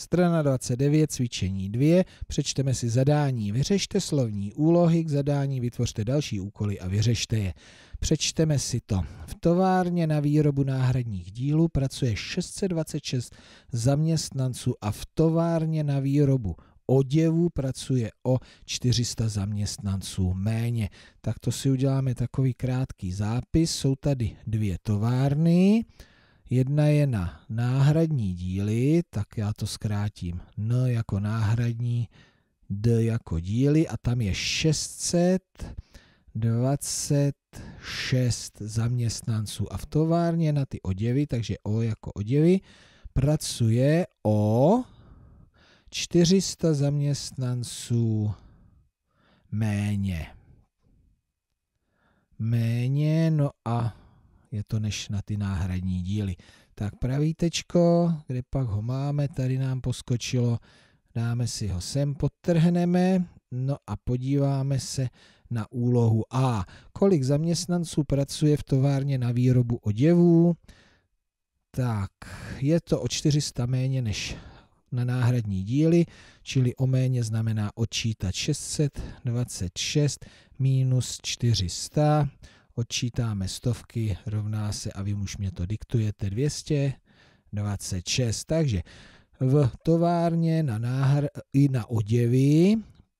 Strana 29, cvičení 2, přečteme si zadání, vyřešte slovní úlohy k zadání, vytvořte další úkoly a vyřešte je. Přečteme si to. V továrně na výrobu náhradních dílů pracuje 626 zaměstnanců a v továrně na výrobu oděvů pracuje o 400 zaměstnanců méně. Tak to si uděláme takový krátký zápis. Jsou tady dvě továrny, Jedna je na náhradní díly, tak já to zkrátím. N jako náhradní, D jako díly a tam je 626 zaměstnanců. A v továrně na ty oděvy, takže O jako oděvy, pracuje o 400 zaměstnanců méně. Méně, no a je to než na ty náhradní díly. Tak pravý tečko, kde pak ho máme, tady nám poskočilo, dáme si ho sem, potrhneme, no a podíváme se na úlohu A. Kolik zaměstnanců pracuje v továrně na výrobu oděvů? Tak, je to o 400 méně než na náhradní díly, čili o méně znamená odčítat 626 minus 400 odčítáme stovky, rovná se, a vy už mě to diktujete, 226. Takže v továrně na náhr i na oděvy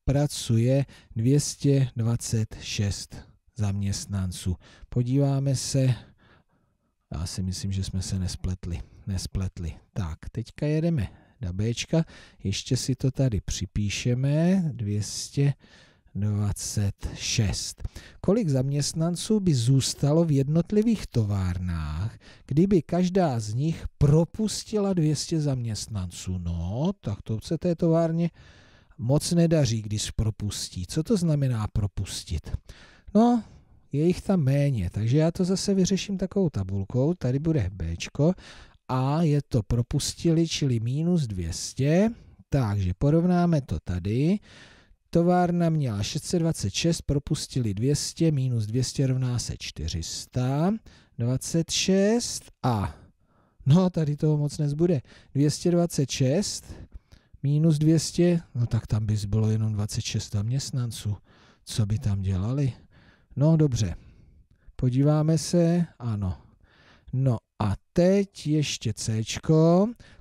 pracuje 226 zaměstnanců. Podíváme se, já si myslím, že jsme se nespletli. Nespletli. Tak, teďka jedeme na B. Ještě si to tady připíšeme. 200 26. Kolik zaměstnanců by zůstalo v jednotlivých továrnách, kdyby každá z nich propustila 200 zaměstnanců? No, tak to se té továrně moc nedaří, když propustí. Co to znamená propustit? No, je jich tam méně, takže já to zase vyřeším takovou tabulkou. Tady bude B a je to propustili, čili minus 200. Takže porovnáme to tady. Továrna měla 626, propustili 200, minus 200 rovná se 400, 26 a no tady toho moc nezbude. 226 minus 200, no tak tam by bylo jenom 26 zaměstnanců. Co by tam dělali? No dobře, podíváme se, ano. No a teď ještě C.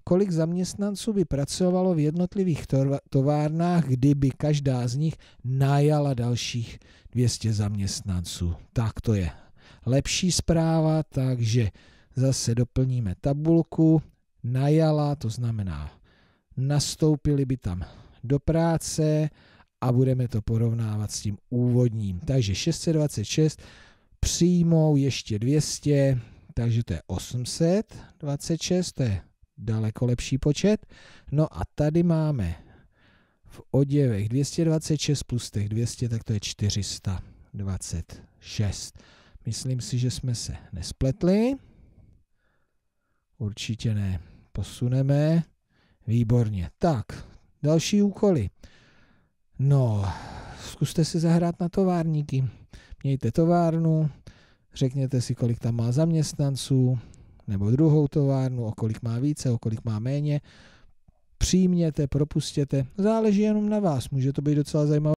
Kolik zaměstnanců by pracovalo v jednotlivých továrnách, kdyby každá z nich najala dalších 200 zaměstnanců? Tak to je lepší zpráva, takže zase doplníme tabulku. Najala, to znamená, nastoupili by tam do práce a budeme to porovnávat s tím úvodním. Takže 626 přijmou ještě 200, takže to je 826, to je daleko lepší počet. No a tady máme v oděvech 226 plus těch 200, tak to je 426. Myslím si, že jsme se nespletli. Určitě ne. Posuneme. Výborně. Tak, další úkoly. No, zkuste si zahrát na továrníky. Mějte továrnu, Řekněte si, kolik tam má zaměstnanců, nebo druhou továrnu, o kolik má více, o kolik má méně. Přijměte, propustěte, záleží jenom na vás, může to být docela zajímavé.